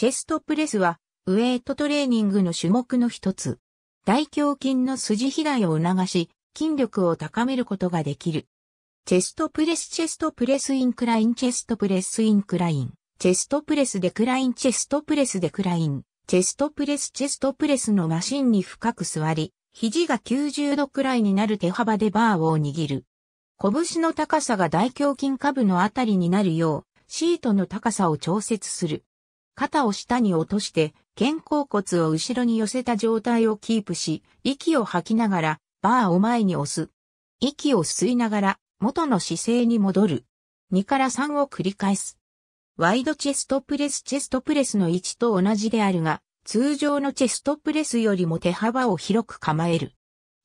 チェストプレスは、ウェイトトレーニングの種目の一つ。大胸筋の筋肥大を促し、筋力を高めることができる。チェストプレスチェストプレスインクラインチェストプレスインクライン。チェストプレスデクラインチェストプレスデクライン。チェストプレスチェストプレスのマシンに深く座り、肘が90度くらいになる手幅でバーを握る。拳の高さが大胸筋下部のあたりになるよう、シートの高さを調節する。肩を下に落として、肩甲骨を後ろに寄せた状態をキープし、息を吐きながら、バーを前に押す。息を吸いながら、元の姿勢に戻る。2から3を繰り返す。ワイドチェストプレスチェストプレスの位置と同じであるが、通常のチェストプレスよりも手幅を広く構える。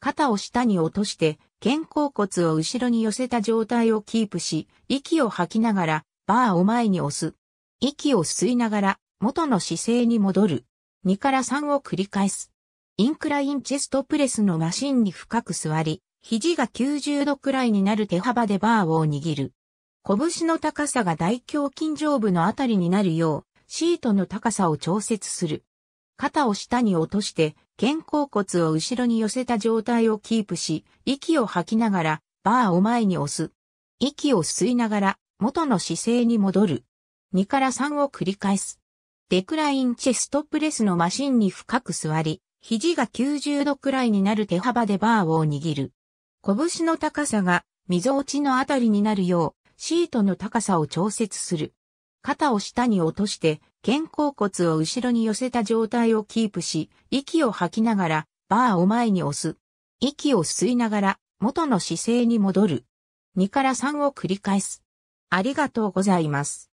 肩を下に落として、肩甲骨を後ろに寄せた状態をキープし、息を吐きながら、バーを前に押す。息を吸いながら元の姿勢に戻る。2から3を繰り返す。インクラインチェストプレスのマシンに深く座り、肘が90度くらいになる手幅でバーを握る。拳の高さが大胸筋上部のあたりになるよう、シートの高さを調節する。肩を下に落として、肩甲骨を後ろに寄せた状態をキープし、息を吐きながら、バーを前に押す。息を吸いながら、元の姿勢に戻る。2から3を繰り返す。デクラインチェストプレスのマシンに深く座り、肘が90度くらいになる手幅でバーを握る。拳の高さが溝落ちのあたりになるよう、シートの高さを調節する。肩を下に落として、肩甲骨を後ろに寄せた状態をキープし、息を吐きながら、バーを前に押す。息を吸いながら、元の姿勢に戻る。2から3を繰り返す。ありがとうございます。